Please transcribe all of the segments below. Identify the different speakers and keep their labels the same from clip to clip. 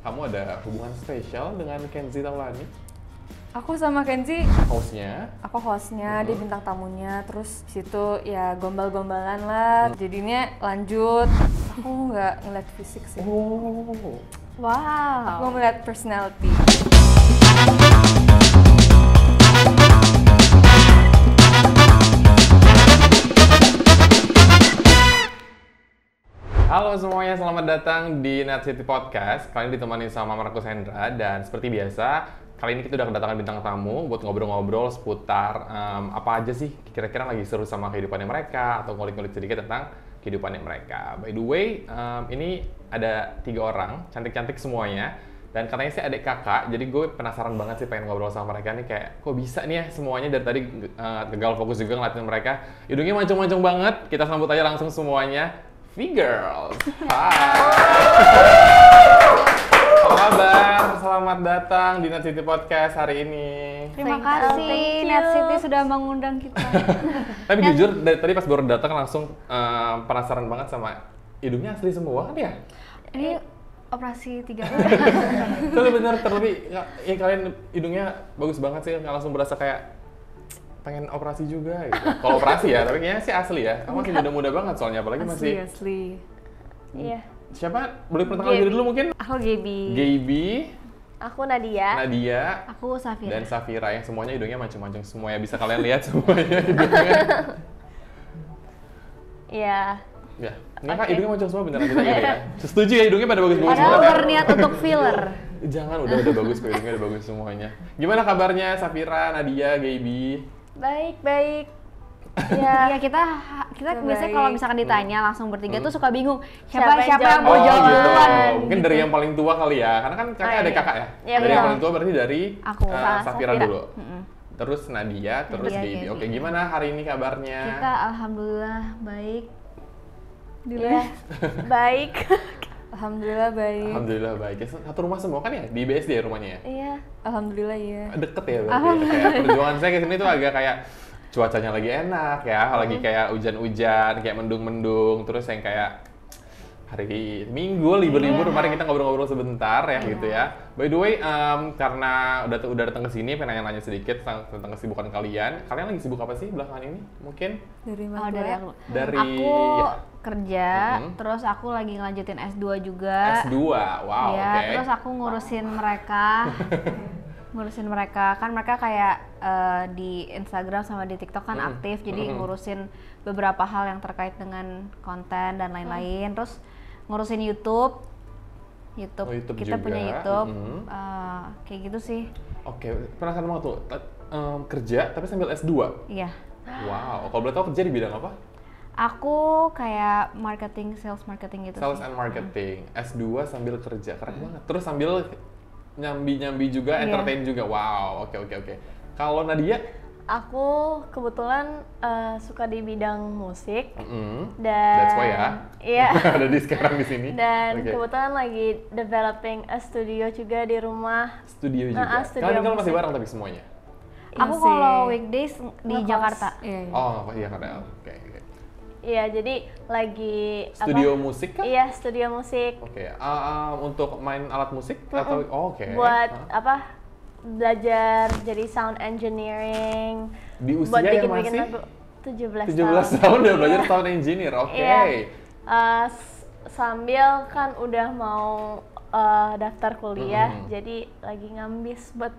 Speaker 1: Kamu ada hubungan spesial dengan Kenzi Taulani?
Speaker 2: Aku sama Kenzi hostnya. Aku hostnya, -huh. dia mm-hmm. bintang tamunya. Terus situ ya gombal-gombalan lah. Jadi mm-hmm. Jadinya lanjut. Aku nggak ngeliat fisik sih. Oh. Wow. Aku ngeliat personality.
Speaker 1: Halo semuanya, selamat datang di Net City Podcast. kali ini ditemani sama Markus Hendra dan seperti biasa, kali ini kita udah kedatangan bintang tamu buat ngobrol-ngobrol seputar um, apa aja sih kira-kira lagi seru sama kehidupannya mereka atau ngulik-ngulik sedikit tentang kehidupannya mereka. By the way, um, ini ada tiga orang, cantik-cantik semuanya. Dan katanya sih adik kakak, jadi gue penasaran banget sih pengen ngobrol sama mereka nih kayak kok bisa nih ya semuanya dari tadi uh, gagal fokus juga ngeliatin mereka. Hidungnya mancung-mancung banget, kita sambut aja langsung semuanya. V Girls. Hai. Apa kabar? Selamat datang di Net City Podcast hari ini. Terima
Speaker 2: kasih
Speaker 3: Net City sudah mengundang kita.
Speaker 1: Tapi jujur dari tadi pas baru datang langsung uh, penasaran banget sama hidungnya asli semua kan
Speaker 3: ya? Ini operasi tiga bulan.
Speaker 1: Tapi benar terlebih ya, ya, kalian hidungnya bagus banget sih, nggak langsung berasa kayak pengen operasi juga gitu. Kalau operasi ya, tapi kayaknya sih asli ya. Kamu masih muda-muda banget soalnya apalagi asli, masih asli. Hmm. Iya. Siapa? Boleh perkenalkan diri dulu
Speaker 4: mungkin? Aku Gaby. Gaby. Aku Nadia. Nadia. Aku Safira. Dan
Speaker 1: Safira yang semuanya hidungnya macam-macam semua ya, bisa kalian lihat semuanya
Speaker 4: hidungnya. Iya.
Speaker 1: Ya. Enggak okay. Kak, hidungnya macam semua beneran kita gitu ya. Setuju ya hidungnya pada bagus-bagus semua. Padahal
Speaker 4: kan? berniat untuk
Speaker 3: filler.
Speaker 1: Jangan udah udah bagus kok hidungnya udah bagus semuanya. Gimana kabarnya Safira, Nadia, Gaby?
Speaker 3: Baik, baik. Iya, ya, kita kita Terbaik. biasanya kalau misalkan ditanya langsung bertiga hmm. tuh suka bingung siapa siapa, siapa yang mau oh, jawab gitu. Mungkin
Speaker 1: dari gitu. yang paling tua kali ya, karena kan kakak oh, ada iya. kakak ya. ya dari yang paling tua berarti dari aku uh, Safira, Safira dulu. Hmm. Terus Nadia, terus Nadia, Gaby. Iya, Oke, gimana hari ini kabarnya?
Speaker 3: Kita alhamdulillah baik.
Speaker 2: Dila. Ya, baik. Alhamdulillah baik. Alhamdulillah
Speaker 1: baik. Ya, satu rumah semua kan ya di BSD ya rumahnya ya?
Speaker 2: Iya, alhamdulillah iya.
Speaker 1: Deket ya berarti. Ya? Kayak perjuangan saya kesini tuh agak kayak cuacanya lagi enak ya, lagi kayak hujan-hujan, kayak mendung-mendung, terus yang kayak hari Minggu libur-libur kemarin iya. kita ngobrol-ngobrol sebentar ya gitu ya. Iya. By the way, um, karena udah udah datang ke sini pengen nanya sedikit tentang, tentang kesibukan kalian. Kalian lagi sibuk apa sih belakangan ini? Mungkin
Speaker 3: dari mana? Oh, dari aku. Dari aku ya. kerja, mm-hmm. terus aku lagi ngelanjutin S2 juga. S2.
Speaker 1: Wow, ya, okay. terus
Speaker 3: aku ngurusin wow. mereka. ngurusin mereka kan mereka kayak uh, di Instagram sama di TikTok kan mm aktif jadi mm ngurusin beberapa hal yang terkait dengan konten dan lain-lain. mm Terus ngurusin YouTube. YouTube, oh, YouTube kita juga. punya YouTube, mm -hmm. uh, kayak gitu sih.
Speaker 1: Oke, okay. penasaran banget tuh um, kerja tapi sambil S 2
Speaker 3: Iya. Wow,
Speaker 1: kalau boleh tahu kerja di bidang apa?
Speaker 3: Aku kayak marketing, sales marketing gitu. Sales sih. and
Speaker 1: marketing, hmm. S 2 sambil kerja keren hmm. banget. Terus sambil nyambi nyambi juga, yeah. entertain juga. Wow, oke okay, oke okay, oke. Okay. Kalau Nadia?
Speaker 4: aku kebetulan uh, suka di bidang musik mm
Speaker 1: -hmm. dan That's why ya. Iya. Ada di sekarang di sini. Dan okay. kebetulan
Speaker 4: lagi developing a studio juga di rumah.
Speaker 1: Studio nah, juga. Nah, studio Kalian tinggal masih bareng tapi semuanya.
Speaker 4: Iya aku masih. kalau weekdays di Ngekos. Jakarta. Yeah, yeah. Oh,
Speaker 1: pasti iya, Jakarta. Oke. Okay.
Speaker 4: Iya, jadi lagi studio apa, musik kan? Iya, studio musik. Oke.
Speaker 1: Okay. Uh, uh, ah, untuk main alat musik
Speaker 4: mm -mm. atau oh, oke. Okay. Buat huh? Ah. apa? belajar jadi sound engineering
Speaker 1: di usia buat bikin, yang masih
Speaker 4: tujuh lagu tahun. tahun udah belajar iya. sound
Speaker 1: engineer. Oke. Okay. Iya. Yeah.
Speaker 4: Uh, sambil kan udah mau uh, daftar kuliah, hmm. jadi lagi ngambis buat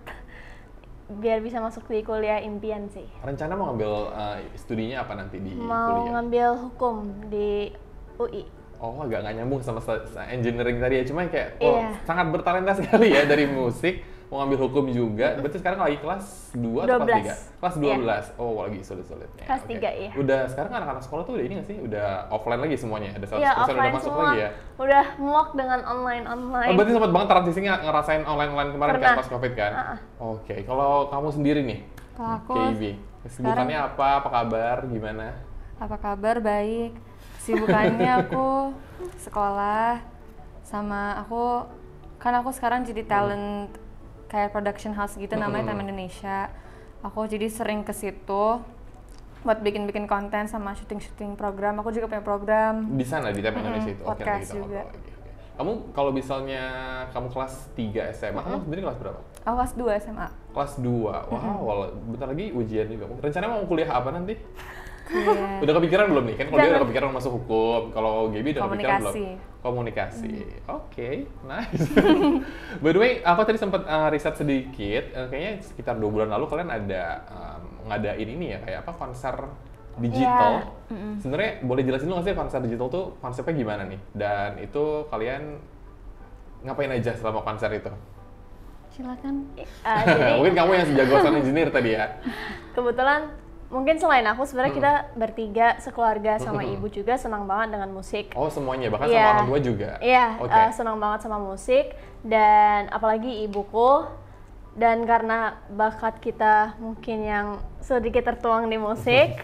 Speaker 4: biar bisa masuk di kuliah impian sih.
Speaker 1: Rencana mau ngambil uh, studinya apa nanti di mau kuliah? Mau
Speaker 4: ngambil hukum di UI.
Speaker 1: Oh, agak nggak nyambung sama engineering tadi ya, cuma kayak yeah. oh, iya. sangat bertalenta sekali ya dari musik mau ngambil hukum juga. Berarti sekarang lagi kelas 2 atau kelas 3? Kelas 12. Yeah. Iya. Oh, lagi sulit-sulitnya.
Speaker 4: Kelas okay. 3 iya.
Speaker 1: Udah sekarang anak-anak sekolah tuh udah ini gak sih? Udah offline lagi semuanya. Ada satu yeah, iya, udah masuk semua. lagi ya.
Speaker 4: Udah muak dengan online-online. Oh, berarti
Speaker 1: sempat banget transisinya ngerasain online-online kemarin kan Pernah. kan pas Covid kan? Uh Oke, okay. kalau kamu sendiri nih.
Speaker 4: Kalau aku
Speaker 2: KB.
Speaker 1: Kesibukannya sekarang, apa? Apa kabar? Gimana?
Speaker 2: Apa kabar? Baik. Kesibukannya aku sekolah sama aku kan aku sekarang jadi talent kayak production house gitu mm-hmm. namanya Time Indonesia. Aku jadi sering ke situ buat bikin-bikin konten sama syuting-syuting program. Aku juga punya program di sana di Time mm-hmm. Indonesia itu. Podcast okay, gitu. juga.
Speaker 1: Kamu kalau misalnya kamu kelas 3 SMA, mm-hmm. kamu sendiri kelas berapa?
Speaker 2: Aku kelas 2 SMA.
Speaker 1: Kelas 2. Wow, mm-hmm. bentar lagi ujian juga. Rencananya mau kuliah apa nanti? Yeah. udah kepikiran belum nih? Kan kalau dia udah kepikiran masuk hukum, kalau Gaby udah kepikiran belum? Komunikasi. Hmm. Oke, okay, nice. By the way, aku tadi sempat uh, eh, riset sedikit, uh, kayaknya sekitar dua bulan lalu kalian ada um, ngadain ini ya, kayak apa konser digital. Yeah. Mm -hmm. Sebenarnya boleh jelasin dulu nggak sih konser digital tuh konsepnya gimana nih? Dan itu kalian ngapain aja selama konser itu?
Speaker 4: silakan. Uh, jadi, Mungkin kamu yang sejago sound engineer tadi ya. Kebetulan mungkin selain aku sebenarnya hmm. kita bertiga sekeluarga sama hmm. ibu juga senang banget dengan musik.
Speaker 1: Oh semuanya bahkan yeah. sama orang tua juga. Iya yeah, eh, okay. uh, senang
Speaker 4: banget sama musik dan apalagi ibuku dan karena bakat kita mungkin yang sedikit tertuang di musik.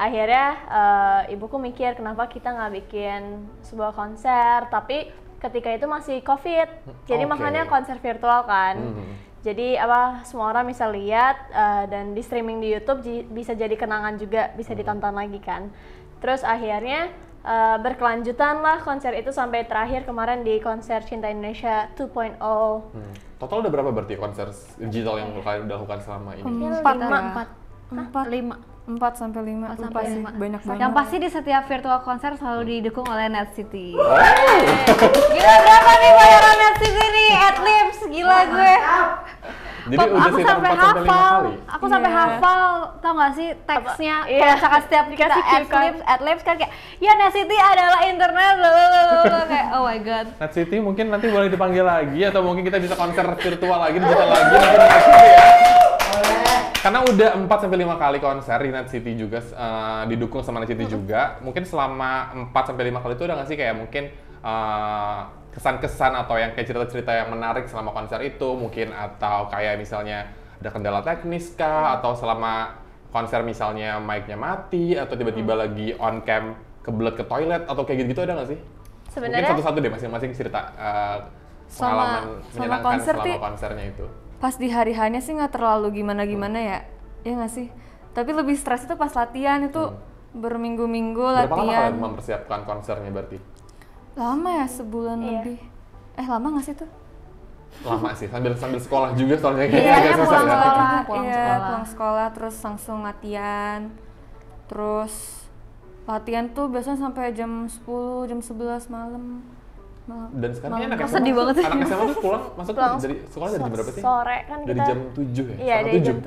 Speaker 4: akhirnya uh, ibuku mikir kenapa kita nggak bikin sebuah konser tapi ketika itu masih covid jadi okay. makanya konser virtual kan -hmm jadi apa semua orang bisa lihat uh, dan di streaming di YouTube bisa jadi kenangan juga, bisa hmm. ditonton lagi kan. Terus akhirnya uh, berkelanjutan lah konser itu sampai terakhir kemarin di konser Cinta Indonesia 2.0. Hmm.
Speaker 1: Total udah berapa berarti konser digital yang kalian udah lakukan selama ini?
Speaker 4: Empat, empat,
Speaker 3: empat, lima empat sampai lima, 4 sampai 5. Banyak banget. Yang pasti di setiap virtual konser selalu didukung oleh Net City. Gila berapa nih bayaran Net City nih? At Adlibs gila gue.
Speaker 4: Jadi aku sampai hafal, aku sampai
Speaker 3: hafal, tau gak sih teksnya? Yeah. Kalau cakap setiap kita adlibs, adlibs kan kayak, ya Net City adalah internet, loh, kayak oh my god.
Speaker 1: Net City mungkin nanti boleh dipanggil lagi atau mungkin kita bisa konser virtual lagi,
Speaker 2: digital lagi, mungkin Net City ya
Speaker 1: karena udah 4 sampai 5 kali konser di Net City juga uh, didukung sama Net City hmm. juga. Mungkin selama 4 sampai 5 kali itu udah gak sih kayak mungkin uh, kesan-kesan atau yang kayak cerita-cerita yang menarik selama konser itu mungkin atau kayak misalnya ada kendala teknis kah hmm. atau selama konser misalnya mic-nya mati atau tiba-tiba hmm. lagi on cam kebelet ke toilet atau kayak gitu-gitu ada gak sih?
Speaker 2: Sebenarnya mungkin satu-satu deh
Speaker 1: masing-masing cerita uh,
Speaker 2: pengalaman selama, menyenangkan konser selama konsernya itu pas di hari hanya sih nggak terlalu gimana gimana ya ya nggak sih tapi lebih stres itu pas latihan itu hmm. berminggu-minggu latihan berapa lama kalian
Speaker 1: mempersiapkan konsernya berarti
Speaker 2: lama ya sebulan iya. lebih eh lama nggak sih tuh
Speaker 1: lama sih sambil sambil sekolah juga soalnya kayak iya, agak iya, pulang sekolah, sekolah. Iya,
Speaker 2: pulang iya, sekolah pulang sekolah terus langsung latihan terus latihan tuh biasanya sampai jam 10 jam 11 malam dan sekarang ini anak SMA sedih banget sih. anak SMA tuh pulang masuk
Speaker 4: pulang, dari sekolah dari jam berapa sih sore kan kita dari jam
Speaker 1: 7 ya iya dari 7. jam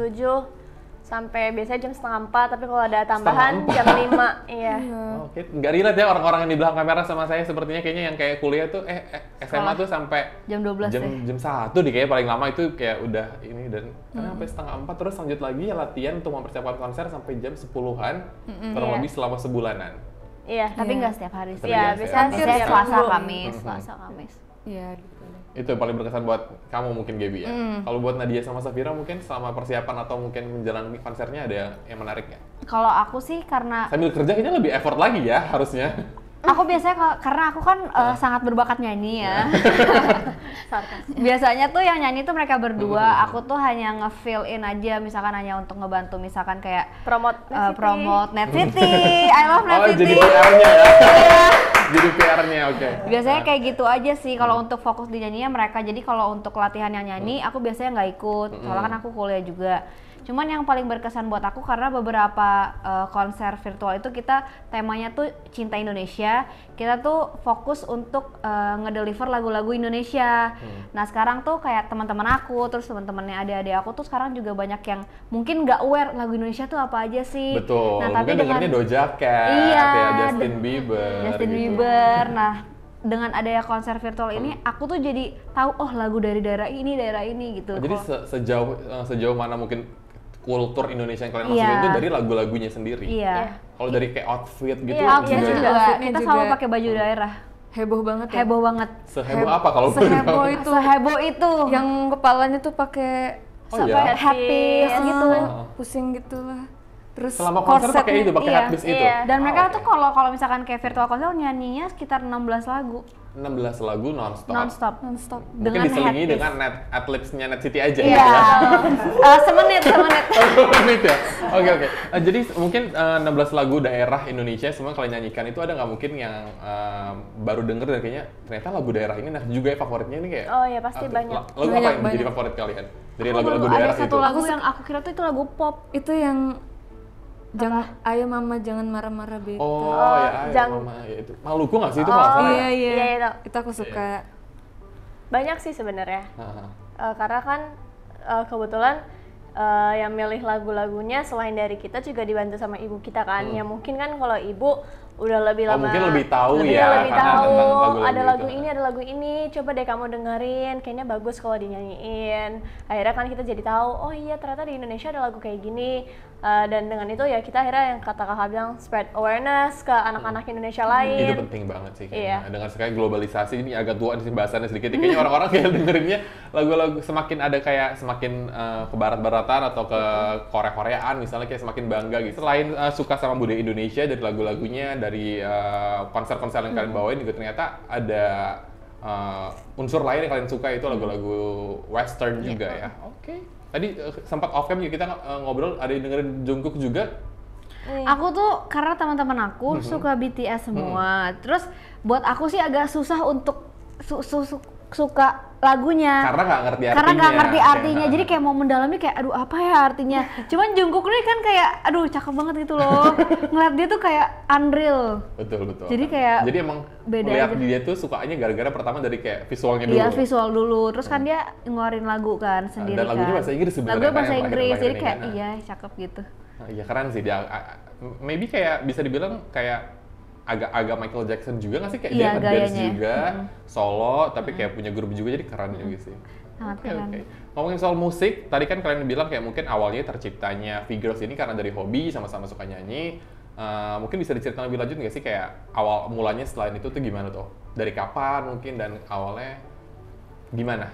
Speaker 4: 7 sampai biasanya jam setengah empat tapi kalau ada tambahan jam lima iya, iya.
Speaker 2: oke okay.
Speaker 1: nggak relate ya orang-orang yang di belakang kamera sama saya sepertinya kayaknya yang kayak kuliah tuh eh, eh SMA tuh sampai jam 12 jam, ya? jam satu di kayak paling lama itu kayak udah ini dan hmm. karena sampai setengah empat terus lanjut lagi ya latihan untuk mempersiapkan konser sampai jam sepuluhan hmm, hmm. kurang yeah. lebih selama sebulanan
Speaker 3: Iya. Tapi iya. nggak setiap hari sih. Iya, bisa setiap Selasa, iya. Kamis, Selasa, Kamis. Iya. Gitu.
Speaker 1: Itu yang paling berkesan buat kamu mungkin Gaby ya. Mm. Kalau buat Nadia sama Safira mungkin selama persiapan atau mungkin menjalani konsernya ada yang menarik ya.
Speaker 3: Kalau aku sih karena
Speaker 1: sambil kerja kayaknya lebih effort lagi ya harusnya
Speaker 3: aku biasanya karena aku kan uh, sangat berbakat nyanyi ya. Iya. biasanya tuh yang nyanyi tuh mereka berdua. Aku tuh hanya ngefill in aja misalkan hanya untuk ngebantu misalkan kayak promote uh, promote Net hmm. City. I love
Speaker 1: Net oh, Jadi PR-nya ya. Iya. jadi PR-nya oke. Okay. Biasanya nah. kayak
Speaker 3: gitu aja sih kalau uh. untuk fokus di nyanyinya mereka. Jadi kalau untuk latihan yang nyanyi hmm. aku biasanya nggak ikut. Soalnya kan aku kuliah juga. Cuman yang paling berkesan buat aku karena beberapa uh, konser virtual itu kita temanya tuh cinta Indonesia. Kita tuh fokus untuk uh, ngedeliver lagu-lagu Indonesia. Hmm. Nah sekarang tuh kayak teman-teman aku, terus teman-temannya ada adik aku tuh sekarang juga banyak yang mungkin nggak aware lagu Indonesia tuh apa aja sih. Betul. Nah, tapi dengan, Doja Cat, iya, ya Justin
Speaker 1: Bieber. Justin gitu. Bieber.
Speaker 3: Nah dengan adanya konser virtual ini hmm. aku tuh jadi tahu oh lagu dari daerah ini daerah ini gitu. Jadi
Speaker 1: se sejauh eh, sejauh mana mungkin kultur Indonesia yang kalian iya. masukin itu dari lagu-lagunya sendiri. Iya. Yeah. Kalau dari kayak outfit gitu. Iya, yeah, outfit juga. juga. Kita juga.
Speaker 3: selalu pakai baju daerah. Heboh banget ya. Heboh banget.
Speaker 1: Seheboh apa kalau Seheboh itu.
Speaker 3: Seheboh itu. Yang kepalanya tuh pakai oh, iya. happy gitu, Uh. pusing gitu lah. Terus selama konser pakai itu, pakai iya, headpiece iya. itu. Iya. Dan oh, mereka okay. tuh kalau kalau misalkan kayak virtual konser nyanyinya sekitar 16 lagu.
Speaker 1: 16 lagu nonstop.
Speaker 3: Nonstop. Nonstop. Mungkin dengan diselingi dengan
Speaker 1: net atletnya Net City aja yeah. ya.
Speaker 2: uh, semenit, semenit.
Speaker 1: Oh, semenit ya. Oke okay, oke. Okay. Eh, jadi mungkin uh, eh, 16 lagu daerah Indonesia semua kalian nyanyikan itu ada nggak mungkin yang uh, baru denger dan kayaknya ternyata lagu daerah ini nah juga ya favoritnya ini kayak.
Speaker 4: Oh iya pasti uh, banyak.
Speaker 3: Lagu
Speaker 1: banyak, apa yang banyak. jadi favorit kalian? Dari lagu-lagu daerah itu. Ada satu lagu
Speaker 2: yang aku kira tuh itu lagu pop itu yang jangan apa? ayo mama jangan marah-marah beta oh, ya, oh ya ayo jang...
Speaker 1: mama ya itu Maluku nggak sih itu oh, iya, ya? iya iya
Speaker 4: iya itu. itu aku iya. suka ya. banyak sih sebenarnya uh, karena kan uh, kebetulan uh, yang milih lagu-lagunya selain dari kita juga dibantu sama ibu kita kan hmm. ya mungkin kan kalau ibu udah lebih oh, lama mungkin lebih tahu lebih ya lebih tahu lagu -lagu ada lagu itu. ini ada lagu ini coba deh kamu dengerin kayaknya bagus kalau dinyanyiin akhirnya kan kita jadi tahu oh iya ternyata di Indonesia ada lagu kayak gini Eh, dan dengan itu ya kita akhirnya yang kata kakak bilang spread awareness ke anak-anak hmm. Indonesia lain. Itu
Speaker 1: penting banget sih Iya. Dengan sekali globalisasi ini agak tua sih bahasannya sedikit. Kayaknya orang-orang kayak dengerinnya lagu-lagu semakin ada kayak semakin uh, ke barat-baratan atau ke Korea-Koreaan misalnya kayak semakin bangga gitu. Selain uh, suka sama budaya Indonesia dari lagu-lagunya, dari konser konser-konser yang kalian hmm. bawain juga ternyata ada uh, unsur lain yang kalian suka itu lagu-lagu western iya. juga ya. Oke. Okay. Tadi uh, sempat off cam kita uh, ngobrol ada yang dengerin Jungkook juga.
Speaker 3: Iya. Aku tuh karena teman-teman aku mm -hmm. suka BTS semua. Mm -hmm. Terus buat aku sih agak susah untuk su su su suka lagunya karena nggak ngerti artinya karena nggak ngerti artinya nah. jadi kayak mau mendalami kayak aduh apa ya artinya cuman Jungkook ini kan kayak aduh cakep banget gitu loh ngeliat dia tuh kayak unreal
Speaker 1: betul betul jadi kayak jadi emang beda lihat dia tuh sukanya gara-gara pertama dari kayak visualnya iya, dulu iya visual
Speaker 3: dulu terus kan hmm. dia ngeluarin lagu kan sendiri dan lagunya kan. bahasa Inggris sebenarnya lagu bahasa Inggris jadi kayak iya cakep gitu
Speaker 1: iya keren sih dia maybe kayak bisa dibilang kayak agak-agak Michael Jackson juga nggak sih kayak yeah, dia dance juga hmm. solo tapi mm-hmm. kayak punya grup juga jadi keren mm-hmm. juga sih Oke. okay, keren. Okay. Ngomongin soal musik, tadi kan kalian bilang kayak mungkin awalnya terciptanya Figures ini karena dari hobi sama-sama suka nyanyi. Uh, mungkin bisa diceritain lebih lanjut nggak sih kayak awal mulanya selain itu tuh gimana tuh? Dari kapan mungkin dan awalnya gimana?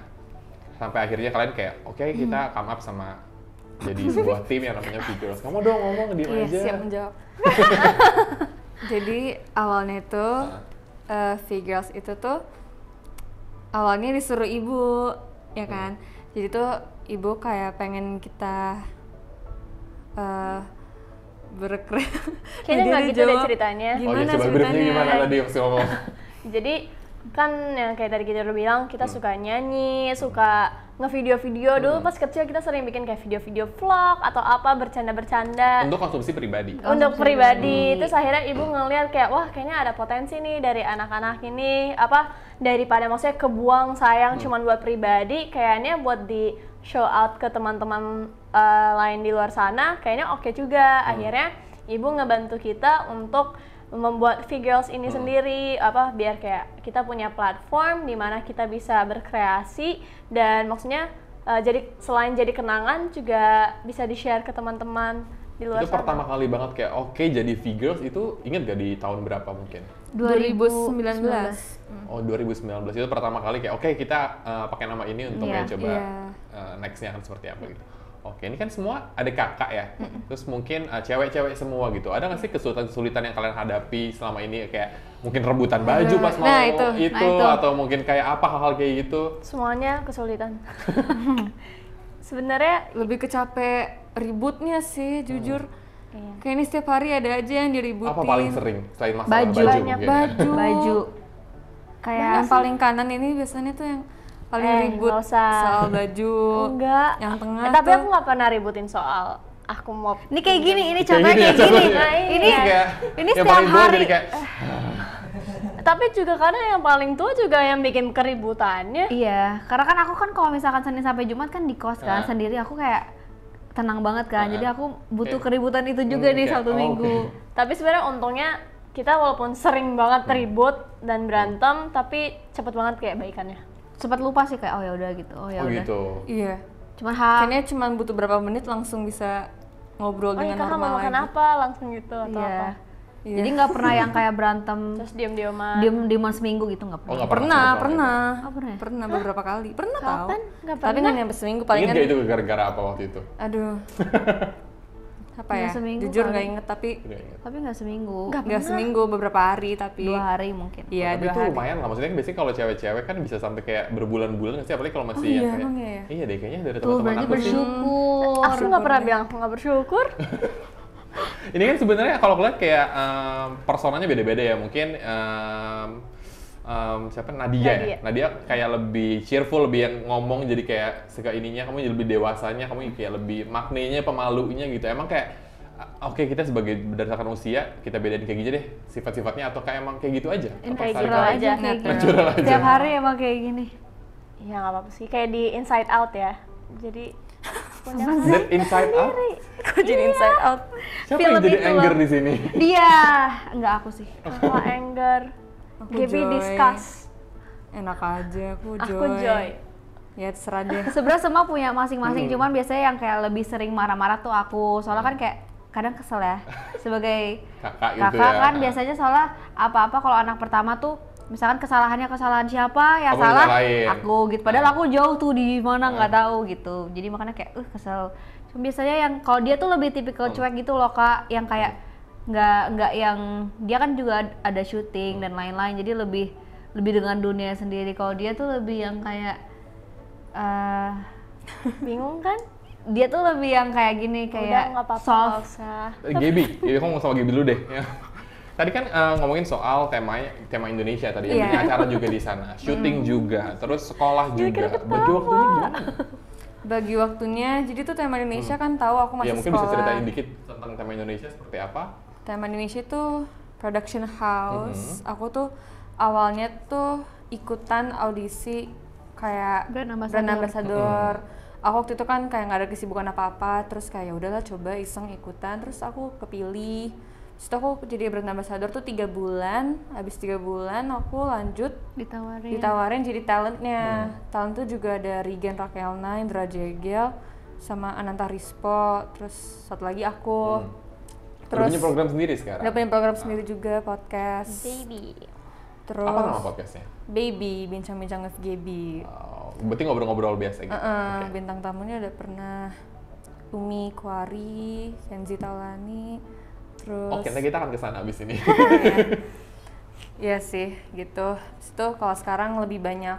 Speaker 1: Sampai akhirnya kalian kayak oke okay, mm-hmm. kita hmm. come up sama jadi sebuah tim yang namanya Figures.
Speaker 4: Kamu dong ngomong di yeah, aja. Siap
Speaker 2: menjawab. jadi awalnya itu uh, figures eh, itu tuh awalnya disuruh ibu ya hmm. kan hmm. jadi tuh ibu kayak pengen kita uh, eh, berkreasi kayaknya nah, nggak gitu deh ceritanya gimana oh, ya,
Speaker 4: coba ceritanya gimana tadi ngomong jadi kan yang kayak tadi kita udah bilang kita hmm. suka nyanyi suka ngevideo-video hmm. dulu pas kecil kita sering bikin kayak video-video vlog atau apa bercanda-bercanda untuk konsumsi
Speaker 1: pribadi konsumsi untuk pribadi hmm. akhirnya
Speaker 4: ibu ngelihat kayak wah kayaknya ada potensi nih dari anak-anak ini apa daripada maksudnya kebuang sayang hmm. cuman buat pribadi kayaknya buat di show out ke teman-teman uh, lain di luar sana kayaknya oke okay juga hmm. akhirnya ibu ngebantu kita untuk membuat figures ini hmm. sendiri apa biar kayak kita punya platform di mana kita bisa berkreasi dan maksudnya uh, jadi selain jadi kenangan juga bisa di share ke teman-teman di luar itu sana. pertama
Speaker 1: kali banget kayak oke okay, jadi figures itu ingat gak di tahun berapa mungkin
Speaker 2: 2019
Speaker 1: oh 2019 itu pertama kali kayak oke okay, kita uh, pakai nama ini untuk yeah, ya coba yeah. Iya. uh, nextnya akan seperti apa gitu Oke, ini kan semua ada kakak ya. Terus mungkin uh, cewek-cewek semua gitu. Ada nggak sih kesulitan-kesulitan yang kalian hadapi selama ini kayak mungkin rebutan baju pas nah, mau nah, itu, itu, nah, itu atau mungkin kayak apa hal-hal kayak gitu?
Speaker 4: Semuanya kesulitan.
Speaker 2: Sebenarnya lebih kecape ributnya sih hmm. jujur. Hmm. Kayak ini setiap hari ada aja yang diributin. Apa paling sering selain masalah baju? Baju, ya? baju. baju.
Speaker 4: Kayak yang paling kanan ini biasanya tuh yang
Speaker 2: paling eh, ribut usah. soal baju
Speaker 4: enggak yang tengah eh, tapi tuh. aku nggak pernah ributin soal aku mau ini kayak gini ini contohnya kayak gini, kayak gini. Nah, ini ya. ini setiap hari eh, tapi juga karena yang paling tua juga yang bikin keributannya iya karena kan aku kan
Speaker 3: kalau misalkan senin sampai jumat kan di kos kan uh. sendiri aku kayak tenang banget kan uh. jadi aku butuh okay.
Speaker 4: keributan itu juga hmm, nih okay. satu oh, minggu okay. tapi sebenarnya untungnya kita walaupun sering banget hmm. ribut dan berantem tapi cepet banget kayak baikannya sempat lupa sih kayak oh ya udah gitu oh ya oh, udah oh, gitu. iya cuma ha kayaknya cuma butuh berapa menit langsung bisa ngobrol
Speaker 2: oh,
Speaker 3: iya, dengan orang normal lagi. makan
Speaker 4: apa langsung gitu atau iya. apa
Speaker 3: yeah. jadi nggak pernah yang kayak berantem terus diem dieman diem dieman seminggu
Speaker 2: gitu nggak pernah. Oh, gak pernah pernah pernah oh, pernah, ya? pernah beberapa kali pernah Kapan? tau gak pernah. tapi nggak yang seminggu paling Ingat kan itu
Speaker 1: gara-gara apa waktu itu
Speaker 2: aduh apa ya? Seminggu Jujur nggak inget tapi gak tapi nggak seminggu. Nggak seminggu beberapa hari tapi dua
Speaker 4: hari mungkin. Iya dua itu hari. lumayan
Speaker 1: lah maksudnya kan biasanya kalau cewek-cewek kan bisa sampai kayak berbulan-bulan sih apalagi kalau masih oh, iya, yang iya, kayak ya? iya deh kayaknya dari teman-teman aku
Speaker 4: bersyukur. Sih. Aku nggak pernah bilang aku nggak bersyukur.
Speaker 1: ini kan sebenarnya kalau lihat kayak um, personanya beda-beda ya mungkin um, um, siapa Nadia, ya? Nadia. Ya? Nadia kayak lebih cheerful, lebih yang ngomong jadi kayak suka ininya, kamu jadi lebih dewasanya, kamu hmm. kayak lebih maknanya, pemalunya gitu. Emang kayak Oke okay, kita sebagai berdasarkan usia kita bedain kayak gini deh sifat-sifatnya atau kayak emang kayak gitu aja. Kayak gitu aja. Natural aja. Setiap
Speaker 4: hari emang kayak gini. Ya nggak apa-apa sih kayak di inside out ya. Jadi dan
Speaker 1: Inside Out?
Speaker 4: Kok jadi iya. Inside Out? Siapa Film yang jadi anger loh. di sini? Dia, enggak aku sih. Kalau anger
Speaker 2: aku GB joy. discuss enak aja aku joy aku joy ya terserah deh
Speaker 3: sebenarnya semua punya masing-masing hmm. cuman biasanya yang kayak lebih sering marah-marah tuh aku soalnya kan kayak kadang kesel ya sebagai
Speaker 2: kakak, gitu kakak kan ya. kan
Speaker 3: biasanya soalnya apa-apa kalau anak pertama tuh misalkan kesalahannya kesalahan siapa ya aku salah aku gitu padahal hmm. aku jauh tuh di mana hmm. nggak hmm. tahu gitu jadi makanya kayak uh kesel Cuma biasanya yang kalau dia tuh lebih tipikal hmm. cuek gitu loh kak yang kayak hmm nggak nggak yang dia kan juga ada syuting dan lain-lain jadi lebih lebih dengan dunia sendiri kalau dia tuh lebih yang kayak uh, bingung kan dia tuh lebih yang kayak gini kayak Udah, apa -apa,
Speaker 1: soft Gaby, Gaby ngomong sama Gaby dulu deh tadi kan uh, ngomongin soal tema tema Indonesia tadi yeah. ya, acara juga di sana, syuting hmm. juga, terus sekolah juga. Bagi waktunya gimana?
Speaker 2: Bagi waktunya, jadi tuh tema Indonesia hmm. kan tahu aku masih ya, mungkin sekolah. bisa ceritain
Speaker 1: dikit tentang tema Indonesia seperti apa?
Speaker 2: Tema Indonesia itu production house. Mm -hmm. Aku tuh awalnya tuh ikutan audisi kayak brand ambassador. Brand ambassador. Mm -hmm. Aku waktu itu kan kayak nggak ada kesibukan apa-apa, terus kayak ya udahlah coba iseng ikutan, terus aku kepilih. Terus aku jadi brand ambassador tuh tiga bulan, habis tiga bulan aku lanjut
Speaker 3: ditawarin, ditawarin
Speaker 2: jadi talentnya. Hmm. Talent tuh juga ada Regen Rakelna, Indra Jegel, sama Ananta Rispo, terus satu lagi aku. Hmm Terus punya program sendiri sekarang. Udah punya program ah. sendiri juga podcast. Baby. Terus apa nama podcastnya? Baby, bincang-bincang with Gaby. Oh,
Speaker 1: berarti ngobrol-ngobrol
Speaker 4: biasa gitu.
Speaker 2: Uh -uh, okay. Bintang tamunya udah pernah Umi Kwari, Kenzi Taulani, terus. Oke, nanti kita akan kesana abis ini. Iya, iya sih, gitu. Itu kalau sekarang lebih banyak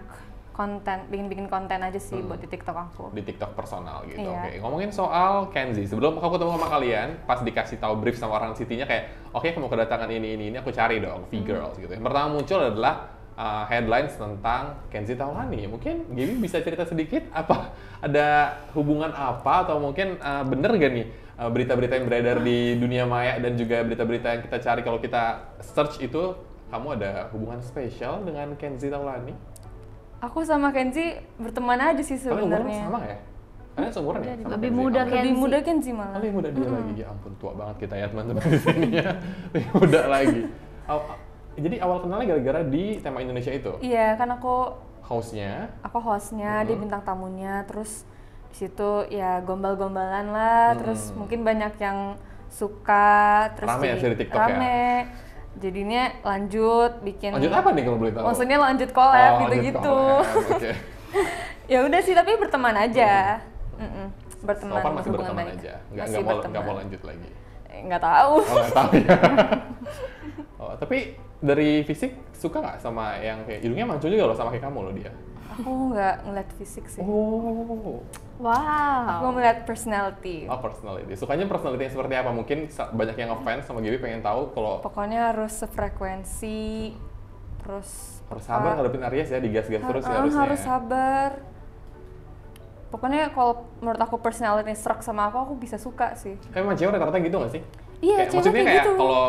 Speaker 2: konten bikin-bikin konten aja sih hmm. buat di TikTok aku.
Speaker 1: Di TikTok personal gitu. Iya. Oke, okay. ngomongin soal Kenzi. Sebelum aku ketemu sama kalian, pas dikasih tahu brief sama orang City-nya kayak, "Oke, okay, kamu kedatangan ini ini ini, aku cari dong V-girls" hmm. gitu. Yang pertama muncul adalah uh, headlines tentang Kenzi Taulani. Mungkin Gaby bisa cerita sedikit apa ada hubungan apa atau mungkin uh, bener gak nih uh, berita-berita uh, yang beredar di dunia maya dan juga berita-berita yang kita cari kalau kita search itu kamu ada hubungan spesial dengan Kenzi Taulani?
Speaker 2: Aku sama Kenzi berteman aja sih sebenarnya. sama ya?
Speaker 1: Kalian seumuran ya? Sama lebih Kenzi.
Speaker 2: muda Kenzi. Lebih muda Kenzi malah. Lebih muda
Speaker 1: dia mm. lagi. Ya ampun tua banget kita ya teman-teman di sini ya. Lebih muda lagi. Aw, jadi awal kenalnya gara-gara di tema Indonesia itu.
Speaker 2: Iya, kan aku
Speaker 1: hostnya.
Speaker 2: Aku hostnya, hmm. di bintang tamunya, terus di situ ya gombal-gombalan lah, hmm. terus mungkin banyak yang suka, terus rame ya, di TikTok ya? rame. ya jadinya lanjut bikin lanjut apa nih kalau boleh tahu maksudnya lanjut collab oh, gitu-gitu okay. ya udah sih tapi berteman aja mm. mm berteman Sopan masih berteman baik. aja nggak
Speaker 1: nggak mau nggak mau lanjut lagi
Speaker 2: eh, nggak tahu oh, nggak tahu ya oh, tapi
Speaker 1: dari fisik suka nggak sama yang kayak hidungnya mancung juga loh sama kayak kamu loh dia
Speaker 2: aku nggak ngeliat fisik sih oh Wow. Gue melihat personality. Oh,
Speaker 1: personality. Sukanya personality yang seperti apa? Mungkin banyak yang ngefans sama Gibi pengen tahu kalau
Speaker 2: Pokoknya harus sefrekuensi terus harus sabar eh,
Speaker 1: ngadepin Aries ya, digas-gas eh, terus ya harusnya. Harus
Speaker 2: sabar. Pokoknya kalau menurut aku personality serak sama aku, aku bisa suka sih.
Speaker 1: Kayak emang cewek rata-rata gitu gak sih?
Speaker 2: Iya, kayak, cewek maksudnya kayak gitu.
Speaker 1: kalau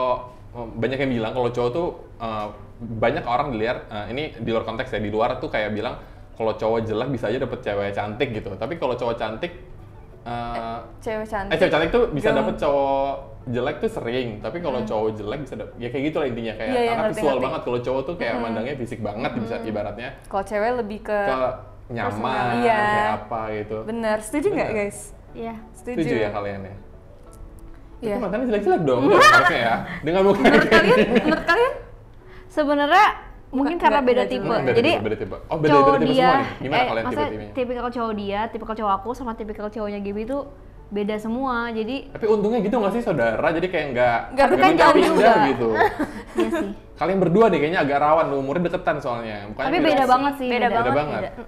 Speaker 1: banyak yang bilang kalau cowok tuh uh, banyak orang dilihat uh, ini di luar konteks ya, di luar tuh kayak bilang kalau cowok jelek bisa aja dapet cewek cantik gitu tapi kalau cowok cantik uh, eh,
Speaker 2: cewek eh, cantik eh cewek cantik tuh bisa dapet
Speaker 1: cowok jelek tuh sering tapi kalau hmm. cowok jelek bisa dapet, ya kayak gitu lah intinya kayak yeah, iya, karena visual ngerti. banget kalau cowok tuh kayak hmm. mandangnya fisik banget hmm. ibaratnya
Speaker 2: kalau cewek lebih ke, ke
Speaker 1: nyaman ya. kayak apa gitu bener
Speaker 2: setuju nggak guys iya setuju. setuju ya
Speaker 1: kalian ya Iya. Yeah. mantannya jelek-jelek dong, harusnya ya. Dengan muka menurut kalian, menurut kalian
Speaker 3: sebenarnya mungkin karena beda tipe. Beda Jadi tipe, beda tipe. Oh, beda, cowok tipe dia, semua nih. Gimana eh, kalian tipe tipe Tipikal cowok dia, kalau cowok aku sama tipe tipikal cowoknya Gibi itu beda semua jadi
Speaker 1: tapi untungnya gitu nggak sih saudara jadi kayak enggak, enggak kan jauh juga gitu iya sih kalian berdua nih kayaknya agak rawan umurnya deketan soalnya Bukan tapi beda banget sih beda, banget, beda banget.
Speaker 2: Beda.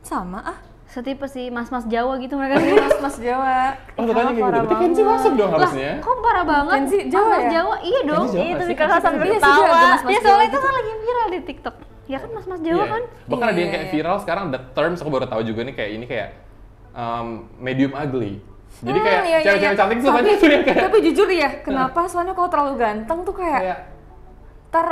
Speaker 2: sama ah
Speaker 3: setipe sih mas-mas Jawa gitu mereka sih mas-mas Jawa
Speaker 1: oh katanya kayak gitu berarti Kenji masuk dong harusnya lah,
Speaker 3: kok parah banget Kenji Jawa mas ya? Jawa iya dong Jawa iya, itu sih bertawa iya, ya soalnya itu kan lagi viral di TikTok ya kan mas-mas Jawa yeah. kan bahkan yeah. ada yang kayak iya. viral
Speaker 1: sekarang the terms aku baru tahu juga nih kayak ini kayak um, medium ugly jadi kayak hmm, cewek-cewek iya, iya. cantik tuh banyak tuh yang kayak
Speaker 2: tapi jujur ya kenapa nah. soalnya kalau terlalu ganteng tuh kayak ter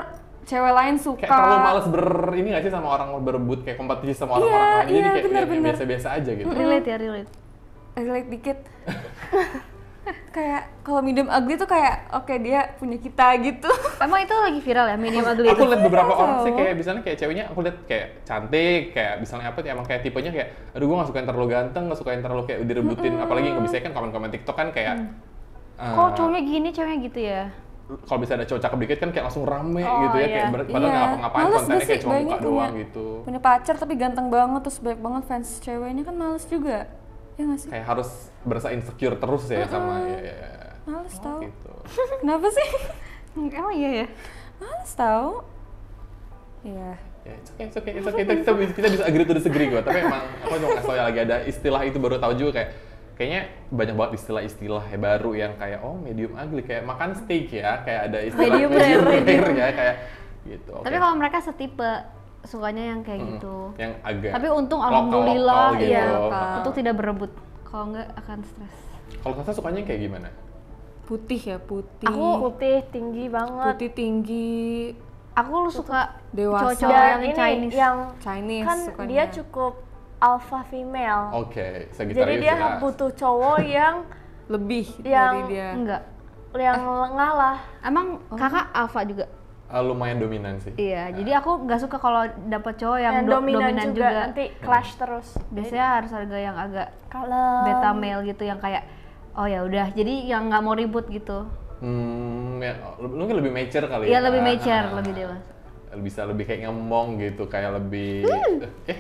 Speaker 2: cewek lain suka kayak terlalu males
Speaker 1: ber ini gak sih sama orang berebut kayak kompetisi sama orang-orang yeah, lain yeah, jadi iya, kayak ya bener, ya bener. biasa-biasa aja gitu relate
Speaker 2: ya relate relate dikit kayak kalau medium ugly tuh kayak oke okay, dia punya kita gitu emang itu lagi viral ya medium ugly aku lihat beberapa iya, orang sih kayak
Speaker 1: misalnya kayak ceweknya aku lihat kayak cantik kayak misalnya apa emang kayak tipenya kayak aduh gue gak suka yang terlalu ganteng gak suka yang terlalu kayak direbutin mm -hmm. apalagi yang bisa kan komen-komen tiktok kan kayak mm. Uh, kok cowoknya
Speaker 2: gini ceweknya gitu ya
Speaker 1: kalau bisa ada cowok cakep dikit kan kayak langsung rame oh, gitu ya iya. kayak padahal iya. ngapa-ngapain kontennya kayak cuma muka doang punya, gitu
Speaker 2: punya pacar tapi ganteng banget terus banyak banget fans ceweknya kan males juga ya gak sih kayak
Speaker 1: harus berasa insecure terus ya uh -uh. sama ya, ya, ya.
Speaker 2: males oh, tau gitu. kenapa sih emang iya ya males tau iya Ya, oke okay, oke, okay, it's okay. Kita, kita,
Speaker 1: kita bisa agree to disagree kok. Tapi emang aku cuma kasih ya, lagi ada istilah itu baru tahu juga kayak kayaknya banyak banget istilah-istilah baru yang kayak oh medium ugly kayak makan steak ya kayak ada istilah medium, medium rare, rare, ya, rare ya kayak gitu. Okay. Tapi kalau
Speaker 3: mereka setipe sukanya yang kayak hmm, gitu.
Speaker 1: Yang agak. Tapi untung alhamdulillah lokal, gitu. ya. Lokal. Untuk
Speaker 2: tidak berebut. Kalau enggak akan stres.
Speaker 1: Kalau Sasa sukanya kayak gimana?
Speaker 2: Putih ya, putih. Aku
Speaker 4: putih tinggi banget. Putih
Speaker 2: tinggi. Aku lu suka dewasa cowok yang ini Chinese. Yang Chinese kan sukanya. dia
Speaker 4: cukup alpha female. Oke,
Speaker 1: okay. Sagittarius. Jadi dia jelas.
Speaker 4: butuh cowok yang
Speaker 2: lebih yang dari dia. Enggak.
Speaker 3: Yang eh. ah. ngalah. Emang oh. kakak alpha juga?
Speaker 1: Uh, lumayan dominan sih.
Speaker 3: Iya, nah. jadi aku nggak suka kalau dapet cowok yang, yang do dominan, dominan juga. juga. Nanti hmm. clash hmm.
Speaker 4: terus. Biasanya
Speaker 3: harus harga yang agak
Speaker 4: Kalem. beta male
Speaker 3: gitu yang kayak oh ya udah. Jadi yang nggak mau ribut gitu.
Speaker 1: Hmm, ya, mungkin lebih mature kali ya. Iya, lebih mature, nah, lebih dewasa bisa lebih kayak ngomong gitu kayak lebih
Speaker 3: hmm. eh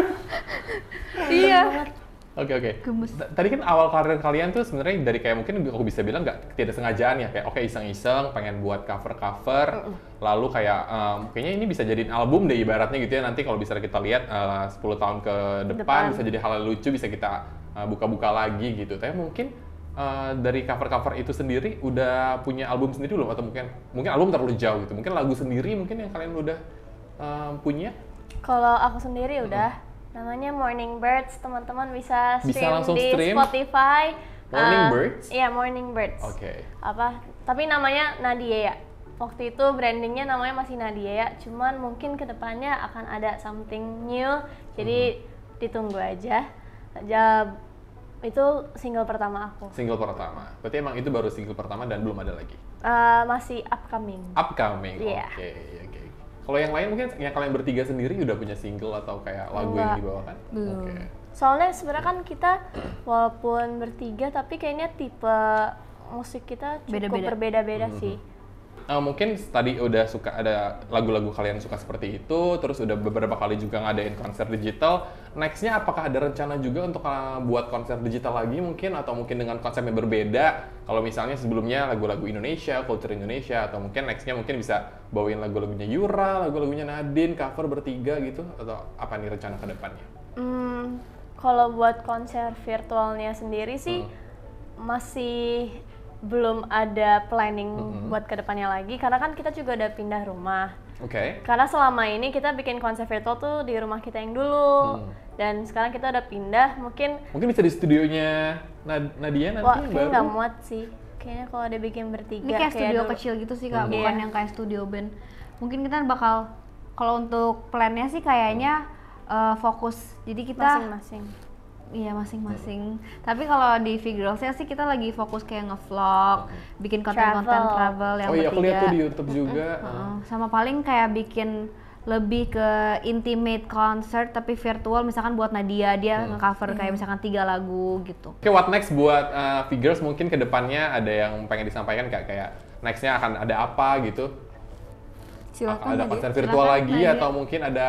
Speaker 3: iya
Speaker 1: Oke oke. Tadi kan awal karir kalian tuh sebenarnya dari kayak mungkin aku bisa bilang nggak tidak sengajaan ya kayak oke okay, iseng-iseng pengen buat cover-cover, uh -uh. lalu kayak um, kayaknya ini bisa jadiin album deh ibaratnya gitu ya nanti kalau bisa kita lihat eh, uh, 10 tahun ke depan, depan bisa jadi hal, -hal lucu bisa kita eh, buka-buka uh, lagi gitu. Tapi mungkin Eh, dari cover-cover itu sendiri udah punya album sendiri belum atau mungkin mungkin album terlalu jauh gitu mungkin lagu sendiri mungkin yang kalian udah uh, punya
Speaker 4: kalau aku sendiri hmm. udah namanya Morning Birds teman-teman bisa stream bisa langsung di stream. Spotify Morning uh, Birds iya Morning Birds oke okay. apa tapi namanya Nadia ya waktu itu brandingnya namanya masih Nadia ya cuman mungkin kedepannya akan ada something new jadi hmm. ditunggu aja jawab itu single pertama aku. Single pertama.
Speaker 1: Berarti emang itu baru single pertama dan belum ada lagi.
Speaker 4: Uh, masih upcoming.
Speaker 1: Upcoming. Iya. Oke, yeah. oke. Okay, okay. Kalau yang lain mungkin yang kalian bertiga sendiri udah punya single atau kayak lagu Enggak. yang dibawakan?
Speaker 4: Belum. Okay. Soalnya sebenarnya kan kita walaupun bertiga tapi kayaknya tipe musik kita cukup berbeda-beda mm -hmm. sih. Hmm
Speaker 1: uh, mungkin tadi udah suka ada lagu-lagu kalian suka seperti itu, terus udah beberapa kali juga ngadain konser digital. Nextnya apakah ada rencana juga untuk uh, buat konser digital lagi mungkin atau mungkin dengan konsep yang berbeda? Kalau misalnya sebelumnya lagu-lagu Indonesia, culture Indonesia, atau mungkin nextnya mungkin bisa bawain lagu-lagunya Yura, lagu-lagunya Nadine, cover bertiga gitu, atau apa nih rencana kedepannya?
Speaker 4: Hmm, kalau buat konser virtualnya sendiri sih hmm. masih belum ada planning mm -hmm. buat kedepannya lagi karena kan kita juga ada pindah rumah. Oke. Okay. Karena selama ini kita bikin konsep virtual tuh di rumah kita yang dulu hmm. dan sekarang kita udah pindah mungkin.
Speaker 1: Mungkin bisa di studionya Nad Nadia nanti Wah, baru. nggak
Speaker 4: muat sih. Kayaknya kalau ada bikin bertiga. Ini kayak, studio dulu. kecil gitu sih kak, hmm. bukan yeah. yang kayak studio band. Mungkin
Speaker 3: kita bakal kalau untuk plannya sih kayaknya hmm. uh, fokus. Jadi kita masing-masing Iya masing-masing. Hmm. Tapi kalau di ya sih kita lagi fokus kayak ngevlog, hmm. bikin konten-konten travel. travel yang Oh iya, aku lihat tuh di
Speaker 1: YouTube juga. Hmm. Hmm. Hmm.
Speaker 3: Sama paling kayak bikin lebih ke intimate concert tapi virtual misalkan buat Nadia dia hmm. ngecover kayak misalkan tiga lagu gitu. Oke,
Speaker 1: okay, what next buat uh, eh, Figurals mungkin kedepannya ada yang pengen disampaikan kayak kayak nextnya akan ada apa gitu?
Speaker 2: Silakan. Ada konser
Speaker 1: virtual Silakan, lagi Nadia. atau mungkin ada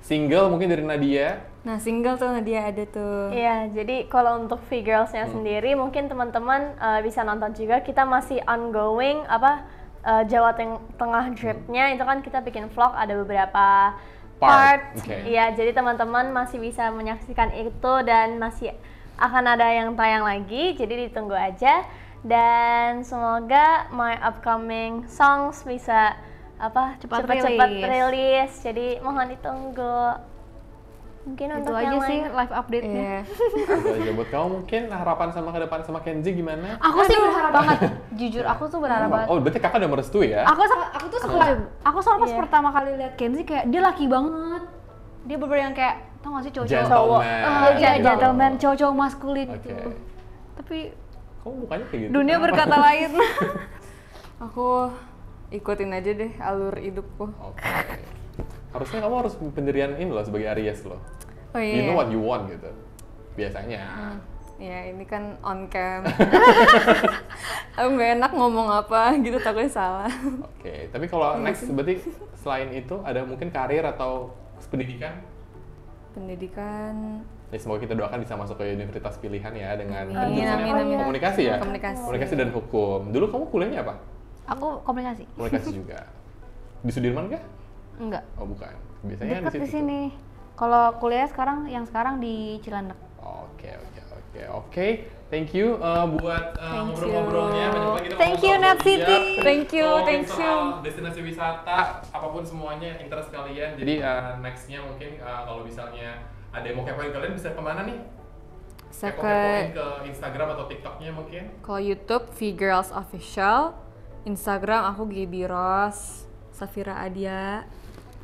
Speaker 1: single mungkin dari Nadia?
Speaker 4: Nah, single tuh dia ada tuh. Iya, jadi kalau untuk V Girls-nya hmm. sendiri mungkin teman-teman uh, bisa nonton juga kita masih ongoing apa uh, Jawa Teng Tengah hmm. dripnya itu kan kita bikin vlog ada beberapa
Speaker 2: part. Iya, okay.
Speaker 4: jadi teman-teman masih bisa menyaksikan itu dan masih akan ada yang tayang lagi, jadi ditunggu aja dan semoga my upcoming songs bisa apa cepat-cepat rilis. Jadi mohon ditunggu mungkin untuk itu aja sih live update nya
Speaker 1: yeah. aja buat kamu mungkin harapan sama ke depan sama Kenji gimana
Speaker 4: aku sih berharap
Speaker 3: banget jujur aku tuh berharap oh, banget oh
Speaker 1: berarti kakak udah merestui ya aku
Speaker 3: aku tuh suka aku soalnya pas iya. pertama kali lihat Kenzi kayak dia laki banget dia bener yang kayak tau gak sih cowok-cowok cowok cowok, eh, iya, iya, gentleman
Speaker 2: cowok-cowok maskulin gitu tapi kamu
Speaker 1: mukanya kayak gitu dunia
Speaker 3: berkata lain
Speaker 2: aku ikutin aja deh alur hidupku okay
Speaker 1: harusnya kamu harus pendirian ini loh sebagai Aries loh. Oh iya. You know what you want gitu. Biasanya. Hmm.
Speaker 2: Ya ini kan on cam. Aku gak enak ngomong apa gitu takutnya salah.
Speaker 1: Oke, okay. tapi kalau iya next berarti selain itu ada mungkin karir atau pendidikan?
Speaker 2: Pendidikan
Speaker 1: Ya, semoga kita doakan bisa masuk ke universitas pilihan ya dengan amin, amin, amin. komunikasi ya. Komunikasi. komunikasi dan hukum. Dulu kamu kuliahnya apa?
Speaker 3: Aku komunikasi. Komunikasi
Speaker 1: juga. Di Sudirman kah? Enggak. Oh, bukan. Biasanya kan Deket di sini.
Speaker 3: Kalau kuliah sekarang yang sekarang di Cilandak. Oke,
Speaker 1: okay, oke, okay, oke. Okay. Oke. Thank you uh, buat uh, ngobrol-ngobrolnya. Banyak Thank you Net City. Iya. Thank you, oh, thank you. Destinasi wisata, apapun semuanya interest kalian. Jadi uh, nextnya mungkin uh, kalau misalnya ada yang mau kepoin kalian bisa kemana nih? Bisa ke, ke Instagram atau TikToknya mungkin?
Speaker 2: Kalau YouTube V Girls Official, Instagram aku Gaby Ross, Safira Adia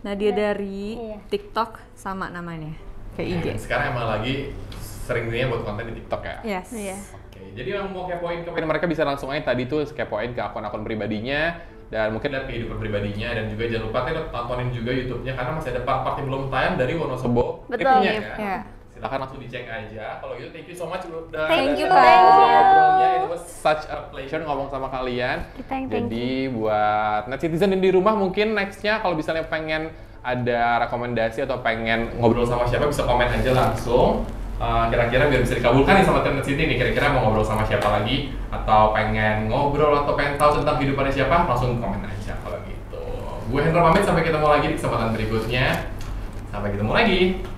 Speaker 2: nah dia iya. dari iya. TikTok sama namanya kayak IG. Iya, sekarang
Speaker 1: emang lagi seringnya buat konten di TikTok ya.
Speaker 4: Yes. Iya. Oke,
Speaker 1: jadi yang mau kepoin kepoin mereka bisa langsung aja tadi tuh kepoin ke akun-akun pribadinya dan mungkin lihat kehidupan pribadinya dan juga jangan lupa tontonin juga YouTube-nya karena masih ada part-part yang belum tayang dari Wonosobo. Betul. ya. ya silahkan langsung dicek aja. Kalau gitu thank you so much udah thank you, ngobrolnya. It was such a pleasure ngomong sama kalian.
Speaker 2: Thank, Jadi
Speaker 1: buat net citizen yang di rumah mungkin nextnya kalau misalnya pengen ada rekomendasi atau pengen ngobrol sama siapa bisa komen aja langsung. kira eh, kira-kira biar bisa dikabulkan nih sama teman sini nih kira-kira mau ngobrol sama siapa lagi atau pengen ngobrol atau pengen tahu tentang kehidupannya siapa langsung komen aja kalau gitu gue Hendra pamit sampai ketemu lagi di kesempatan berikutnya sampai ketemu lagi